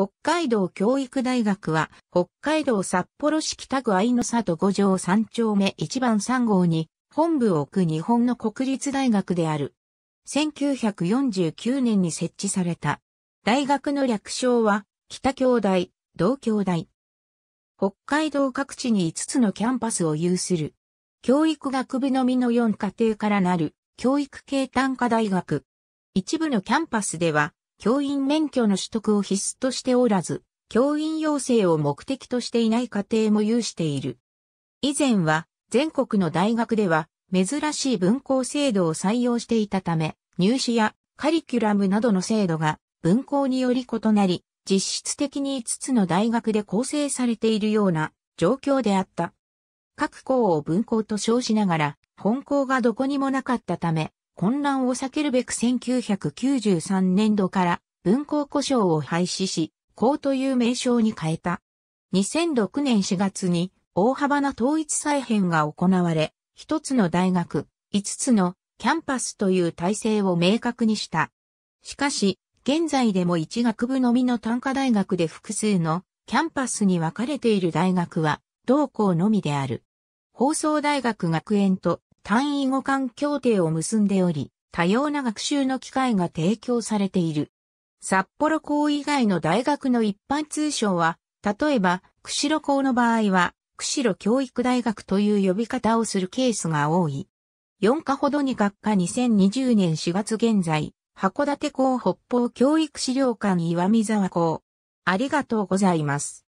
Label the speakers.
Speaker 1: 北海道教育大学は、北海道札幌市北区愛の里五条三丁目1番3号に、本部を置く日本の国立大学である。1949年に設置された。大学の略称は、北京大、同京大。北海道各地に5つのキャンパスを有する。教育学部のみの4課程からなる、教育系単科大学。一部のキャンパスでは、教員免許の取得を必須としておらず、教員養成を目的としていない家庭も有している。以前は全国の大学では珍しい分校制度を採用していたため、入試やカリキュラムなどの制度が分校により異なり、実質的に5つの大学で構成されているような状況であった。各校を分校と称しながら、本校がどこにもなかったため、混乱を避けるべく1993年度から文庫故障を廃止し、校という名称に変えた。2006年4月に大幅な統一再編が行われ、一つの大学、五つのキャンパスという体制を明確にした。しかし、現在でも一学部のみの単科大学で複数のキャンパスに分かれている大学は同校のみである。放送大学学園と単位互換協定を結んでおり、多様な学習の機会が提供されている。札幌校以外の大学の一般通称は、例えば、釧路校の場合は、釧路教育大学という呼び方をするケースが多い。4課ほどに学科2020年4月現在、函館校北方教育資料館岩見沢校。ありがとうございます。